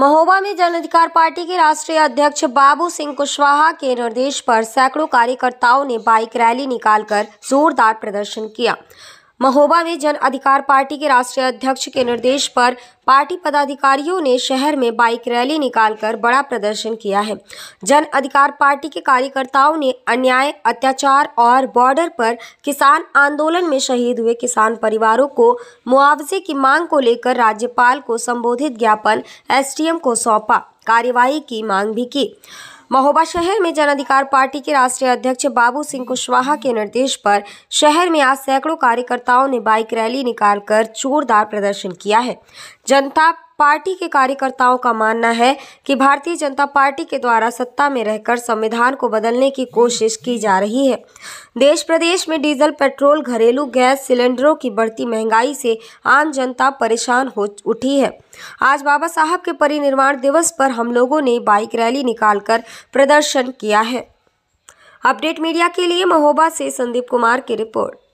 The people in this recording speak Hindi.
महोबा में जन अधिकार पार्टी के राष्ट्रीय अध्यक्ष बाबू सिंह कुशवाहा के निर्देश पर सैकड़ों कार्यकर्ताओं ने बाइक रैली निकालकर जोरदार प्रदर्शन किया महोबा में जन अधिकार पार्टी के राष्ट्रीय अध्यक्ष के निर्देश पर पार्टी पदाधिकारियों ने शहर में बाइक रैली निकालकर बड़ा प्रदर्शन किया है जन अधिकार पार्टी के कार्यकर्ताओं ने अन्याय अत्याचार और बॉर्डर पर किसान आंदोलन में शहीद हुए किसान परिवारों को मुआवजे की मांग को लेकर राज्यपाल को संबोधित ज्ञापन एस को सौंपा कार्यवाही की मांग भी की महोबा शहर में जन अधिकार पार्टी के राष्ट्रीय अध्यक्ष बाबू सिंह कुशवाहा के निर्देश पर शहर में आज सैकड़ों कार्यकर्ताओं ने बाइक रैली निकालकर जोरदार प्रदर्शन किया है जनता पार्टी के कार्यकर्ताओं का मानना है कि भारतीय जनता पार्टी के द्वारा सत्ता में रहकर संविधान को बदलने की कोशिश की जा रही है देश प्रदेश में डीजल पेट्रोल घरेलू गैस सिलेंडरों की बढ़ती महंगाई से आम जनता परेशान हो उठी है आज बाबा साहब के परिनिर्वाण दिवस पर हम लोगों ने बाइक रैली निकालकर प्रदर्शन किया है अपडेट मीडिया के लिए महोबा से संदीप कुमार की रिपोर्ट